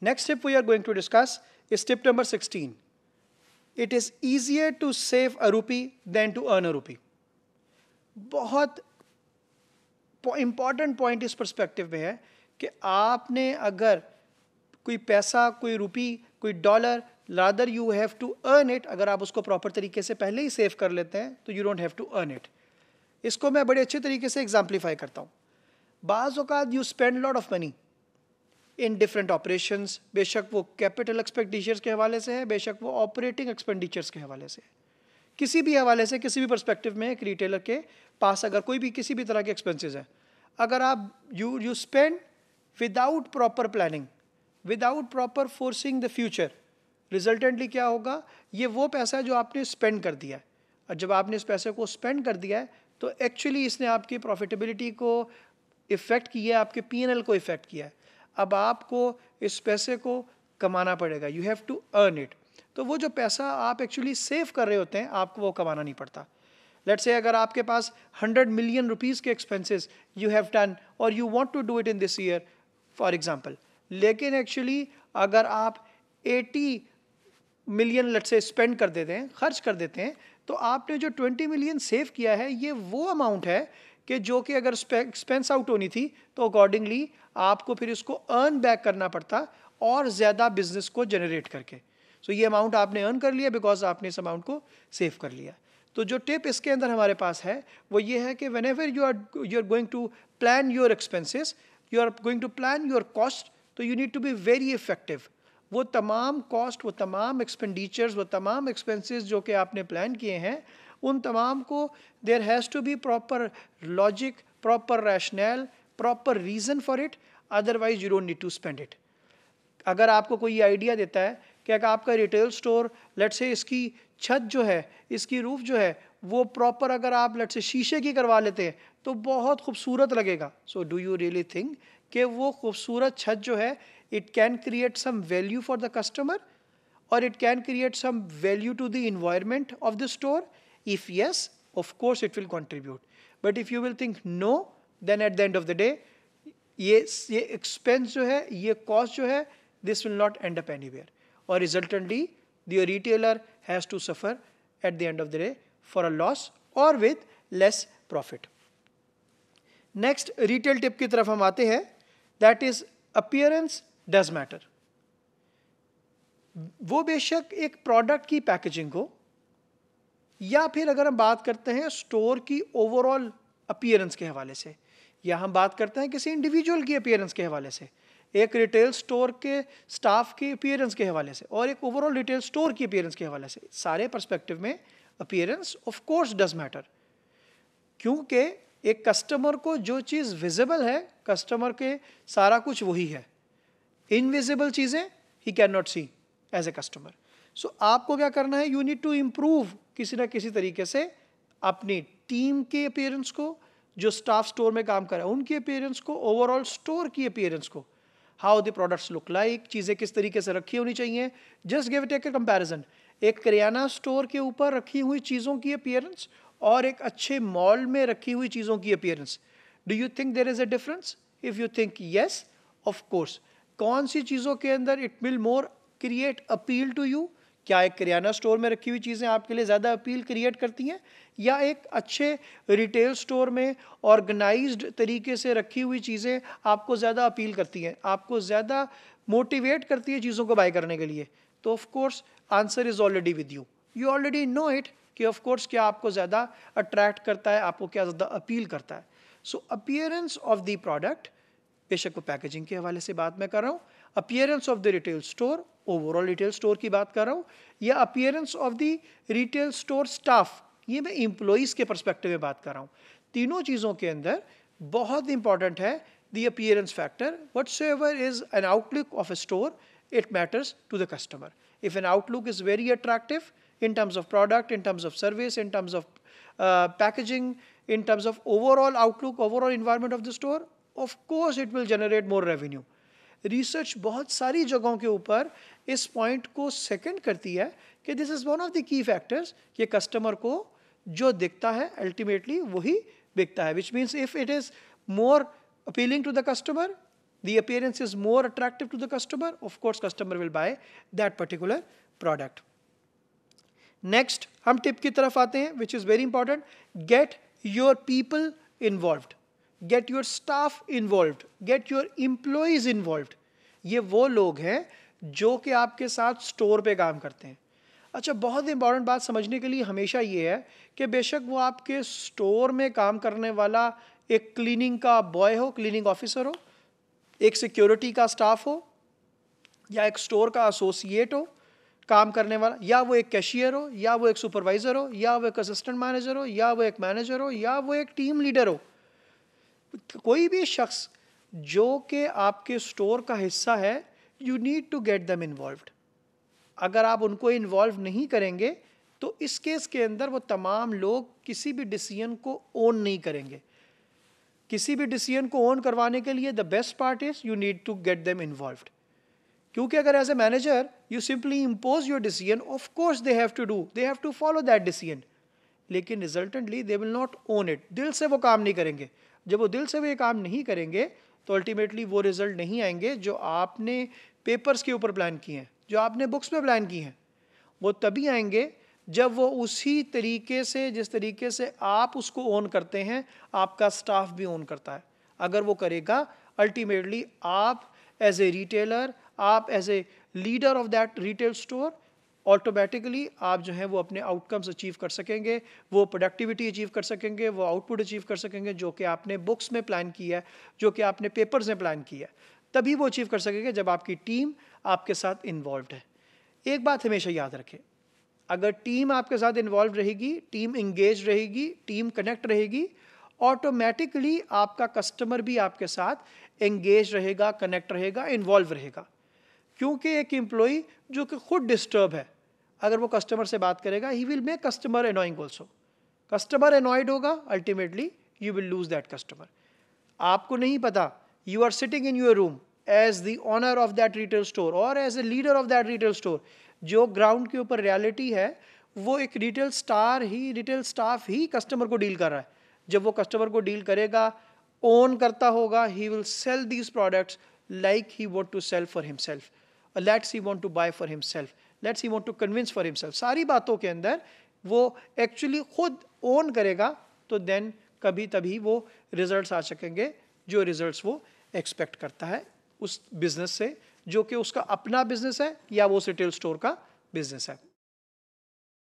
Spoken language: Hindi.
Next step we are going to discuss is tip number 16. It is easier to save a rupee than to earn a rupee. बहुत इम्पॉर्टेंट पॉइंट इस परस्पेक्टिव में है कि आपने अगर कोई पैसा कोई रुपी कोई dollar rather you have to earn it अगर आप उसको प्रॉपर तरीके से पहले ही सेव कर लेते हैं तो you don't have to earn it इसको मैं बड़े अच्छे तरीके से एग्जाम्पलीफाई करता हूँ बाज़ अवत you spend lot of money in different operation बेशक वो कैपिटल एक्सपेंडिचर्स के हवाले से है बेशक वो ऑपरेटिंग एक्सपेंडिचर्स के हवाले से है किसी भी हवाले से किसी भी परस्पेक्टिव में एक रिटेलर के पास अगर कोई भी किसी भी तरह के एक्सपेंसेस हैं अगर आप you you spend without proper planning without proper forcing the future resultantly क्या होगा ये वो पैसा है जो आपने स्पेंड कर दिया है और जब आपने इस पैसे को स्पेंड कर दिया है तो एक्चुअली इसने आपकी प्रॉफिटेबिलिटी को इफ़ेक्ट किया है आपके पी को इफ़ेक्ट किया है अब आपको इस पैसे को कमाना पड़ेगा you have to earn it तो वो जो पैसा आप एक्चुअली सेव कर रहे होते हैं आपको वो कमाना नहीं पड़ता लेट से अगर आपके पास हंड्रेड मिलियन रुपीज़ के एक्सपेंसेस यू हैव डन और you want to do it in this year for example लेकिन एक्चुअली अगर आप 80 मिलियन लेट्स से स्पेंड कर देते हैं खर्च कर देते हैं तो आपने जो 20 मिलियन सेव किया है ये वो अमाउंट है कि जो कि अगर एक्सपेंस आउट होनी थी तो अकॉर्डिंगली आपको फिर इसको अर्न बैक करना पड़ता और ज़्यादा बिजनेस को जनरेट करके सो so, ये अमाउंट आपने अर्न कर लिया बिकॉज आपने इस अमाउंट को सेव कर लिया तो जो टिप इसके अंदर हमारे पास है वो ये है कि whenever you are you are going to plan your expenses you are going to plan your cost तो you need to be very effective वो तमाम कॉस्ट वो तमाम एक्सपेंडिचर्स वो तमाम एक्सपेंसेस जो कि आपने प्लान किए हैं उन तमाम को there has to be proper logic proper rationale proper reason for it otherwise you don't need to spend it अगर आपको कोई आइडिया देता है कि अगर आपका रिटेल स्टोर लेट से इसकी छत जो है इसकी रूफ़ जो है वो प्रॉपर अगर आप लेट से शीशे की करवा लेते हैं तो बहुत खूबसूरत लगेगा so do you really think कि वो खूबसूरत छत जो है it can create some value for the customer और it can create some value to the environment of the store If yes, of course it will contribute. But if you will think no, then at the end of the day, ये ये एक्सपेंस जो है ये कॉस्ट जो है this will not end up anywhere और resultantly the retailer has to suffer at the end of the day for a loss और with less profit next retail tip की तरफ हम आते हैं that is appearance does matter वो बेशक एक प्रोडक्ट की पैकेजिंग हो या फिर अगर हम बात करते हैं स्टोर की ओवरऑल अपियरेंस के हवाले से या हम बात करते हैं किसी इंडिविजुअल की अपियरेंस के हवाले से एक रिटेल स्टोर के स्टाफ की अपियरेंस के हवाले से और एक ओवरऑल रिटेल स्टोर की अपियरेंस के हवाले से सारे परस्पेक्टिव में appearance of course does matter क्योंकि एक कस्टमर को जो चीज़ विजिबल है कस्टमर के सारा कुछ वही है इनविजिबल चीज़ें ही can not see as a customer so so, आपको क्या करना है यू नीड टू इम्प्रूव किसी ना किसी तरीके से अपनी टीम के अपेयरेंस को जो स्टाफ स्टोर में काम कर रहा है उनकी अपेयरेंस को ओवरऑल स्टोर की अपेयरेंस को how the products look like चीज़ें किस तरीके से रखी होनी चाहिए just give take a comparison एक करियाना स्टोर के ऊपर रखी हुई चीज़ों की अपेयरेंस और एक अच्छे मॉल में रखी हुई चीज़ों की appearance do you think there is a difference if you think yes of course कौन सी चीज़ों के अंदर it will more create appeal to you क्या एक किराना स्टोर में रखी हुई चीज़ें आपके लिए ज़्यादा अपील क्रिएट करती हैं या एक अच्छे रिटेल स्टोर में ऑर्गेनाइज्ड तरीके से रखी हुई चीज़ें आपको ज़्यादा अपील करती हैं आपको ज़्यादा मोटिवेट करती है चीज़ों को बाय करने के लिए तो of course answer is already with you you already know it कि ऑफ कोर्स क्या आपको ज़्यादा अट्रैक्ट करता है आपको क्या ज़्यादा अपील करता है so appearance of the product बेशक वो पैकेजिंग के हवाले से बात मैं कर रहा हूँ appearance of the retail store overall retail store की बात कर रहा हूँ या appearance of the retail store staff ये मैं इम्प्लॉयज़ के परस्पेक्टिव में बात कर रहा हूँ तीनों चीज़ों के अंदर बहुत इंपॉर्टेंट है the appearance factor whatsoever is an outlook of a store it matters to the customer. If an outlook is very attractive in terms of product, in terms of service, in terms of uh, packaging, in terms of overall outlook, overall environment of the store, of course it will generate more revenue. Research बहुत सारी जगहों के ऊपर इस पॉइंट को सेकंड करती है कि this is one of the key factors कि कस्टमर को जो दिखता है अल्टीमेटली वही बिकता है which means if it is more appealing to the customer the appearance is more attractive to the customer of course customer will buy that particular product next हम टिप की तरफ आते हैं which is very important get your people involved get your staff involve get your employees involve ये वो लोग हैं जो कि आपके साथ स्टोर पे काम करते हैं अच्छा बहुत इंपॉर्टेंट बात समझने के लिए हमेशा ये है कि बेशक वो आपके स्टोर में काम करने वाला एक क्लीनिंग का बॉय हो क्लीनिंग ऑफिसर हो एक सिक्योरिटी का स्टाफ हो या एक स्टोर का एसोसिएट हो काम करने वाला या वो एक कैशियर हो या वो एक सुपरवाइज़र हो या वो एक असिस्टेंट मैनेजर हो या वो एक मैनेजर हो या वो एक टीम लीडर हो कोई भी शख्स जो कि आपके स्टोर का हिस्सा है you need to get them involve अगर आप उनको इन्वॉल्व नहीं करेंगे तो इस केस के अंदर वो तमाम लोग किसी भी डिसीजन को ओन नहीं करेंगे किसी भी डिसीजन को ओन करवाने के लिए the best part is you need to get them involve क्योंकि अगर as a manager you simply impose your decision of course they have to do they have to follow that decision लेकिन resultantly they will not own it दिल से वो काम नहीं करेंगे जब वो दिल से वो ये काम नहीं करेंगे तो अल्टीमेटली वो रिजल्ट नहीं आएंगे जो आपने पेपर्स के ऊपर प्लान किए हैं जो आपने बुक्स में प्लान किए हैं वो तभी आएंगे जब वो उसी तरीके से जिस तरीके से आप उसको ओन करते हैं आपका स्टाफ भी ओन करता है अगर वो करेगा अल्टीमेटली आप एज ए रिटेलर आप as a leader of that retail store automatically आप जो है वो अपने आउटकम्स अचीव कर सकेंगे वो प्रोडक्टिविटी अचीव कर सकेंगे वो आउटपुट अचीव कर सकेंगे जो कि आपने बुक्स में प्लान किया है जो कि आपने पेपर्स में प्लान किया है तभी वो अचीव कर सकेंगे जब आपकी टीम आपके साथ इन्वॉल्व है एक बात हमेशा याद रखें अगर टीम आपके साथ इन्वॉल्व रहेगी टीम इंगेज रहेगी टीम कनेक्ट रहेगी ऑटोमेटिकली आपका कस्टमर भी आपके साथ एंगेज रहेगा कनेक्ट रहेगा इन्वॉल्व रहेगा क्योंकि एक एम्प्लॉई जो कि खुद डिस्टर्ब है अगर वो कस्टमर से बात करेगा he will make customer annoying also customer annoyed होगा ultimately you will lose that customer आपको नहीं पता you are sitting in your room as the owner of that retail store और as a leader of that retail store जो ग्राउंड के ऊपर रियलिटी है वो एक रिटेल स्टार ही रिटेल स्टाफ ही कस्टमर को डील कर रहा है जब वो कस्टमर को डील करेगा ओन करता होगा he will sell these products like he want to sell for himself let's he want to buy for himself let's he want to convince for himself सारी बातों के अंदर वो एक्चुअली खुद ओन करेगा तो देन कभी तभी वो रिजल्ट्स आ सकेंगे जो रिजल्ट्स वो एक्सपेक्ट करता है उस बिज़नेस से जो कि उसका अपना बिज़नेस है या वो उस रिटेल स्टोर का बिज़नेस है